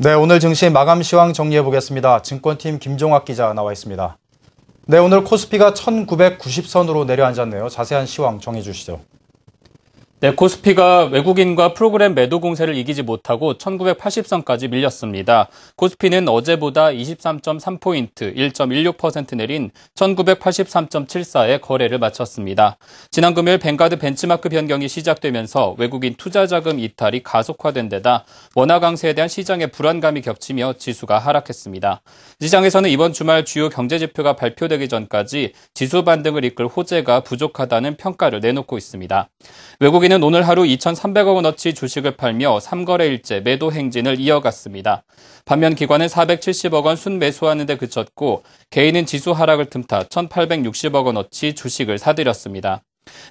네, 오늘 증시 마감 시황 정리해 보겠습니다. 증권팀 김종학 기자 나와 있습니다. 네, 오늘 코스피가 1990선으로 내려앉았네요. 자세한 시황 정해 주시죠. 네, 코스피가 외국인과 프로그램 매도 공세를 이기지 못하고 1980선까지 밀렸습니다. 코스피는 어제보다 23.3포인트, 1.16% 내린 1983.74에 거래를 마쳤습니다. 지난 금요일 벵가드 벤치마크 변경이 시작되면서 외국인 투자 자금 이탈이 가속화된 데다 원화 강세에 대한 시장의 불안감이 겹치며 지수가 하락했습니다. 시장에서는 이번 주말 주요 경제 지표가 발표되기 전까지 지수 반등을 이끌 호재가 부족하다는 평가를 내놓고 있습니다. 외국인 코스피는 오늘 하루 2,300억 원어치 주식을 팔며 3거래일째 매도 행진을 이어갔습니다. 반면 기관은 470억 원 순매수하는 데 그쳤고 개인은 지수 하락을 틈타 1,860억 원어치 주식을 사들였습니다.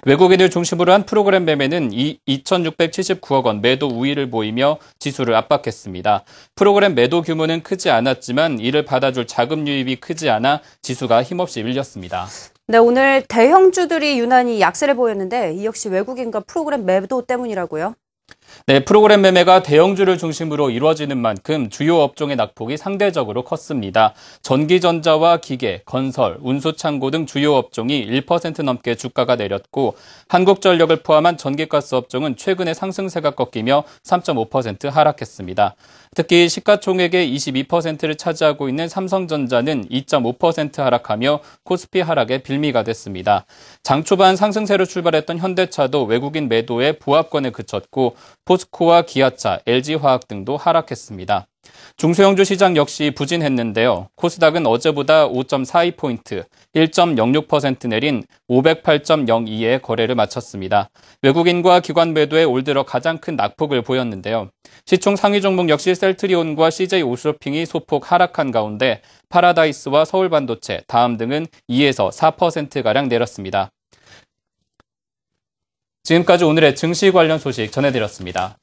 외국인을 중심으로 한 프로그램 매매는 2,679억 원 매도 우위를 보이며 지수를 압박했습니다. 프로그램 매도 규모는 크지 않았지만 이를 받아줄 자금 유입이 크지 않아 지수가 힘없이 밀렸습니다. 네, 오늘 대형주들이 유난히 약세를 보였는데 이 역시 외국인과 프로그램 매도 때문이라고요? 네, 프로그램 매매가 대형주를 중심으로 이루어지는 만큼 주요 업종의 낙폭이 상대적으로 컸습니다. 전기전자와 기계, 건설, 운수창고 등 주요 업종이 1% 넘게 주가가 내렸고 한국전력을 포함한 전기가스 업종은 최근에 상승세가 꺾이며 3.5% 하락했습니다. 특히 시가총액의 22%를 차지하고 있는 삼성전자는 2.5% 하락하며 코스피 하락의 빌미가 됐습니다. 장 초반 상승세로 출발했던 현대차도 외국인 매도에 보합권에 그쳤고 포스코와 기아차, LG화학 등도 하락했습니다. 중소형주 시장 역시 부진했는데요. 코스닥은 어제보다 5.42포인트, 1.06% 내린 5 0 8 0 2의 거래를 마쳤습니다. 외국인과 기관 매도에 올 들어 가장 큰 낙폭을 보였는데요. 시총 상위 종목 역시 셀트리온과 CJ 오쇼핑이 소폭 하락한 가운데 파라다이스와 서울반도체, 다음 등은 2에서 4%가량 내렸습니다. 지금까지 오늘의 증시 관련 소식 전해드렸습니다.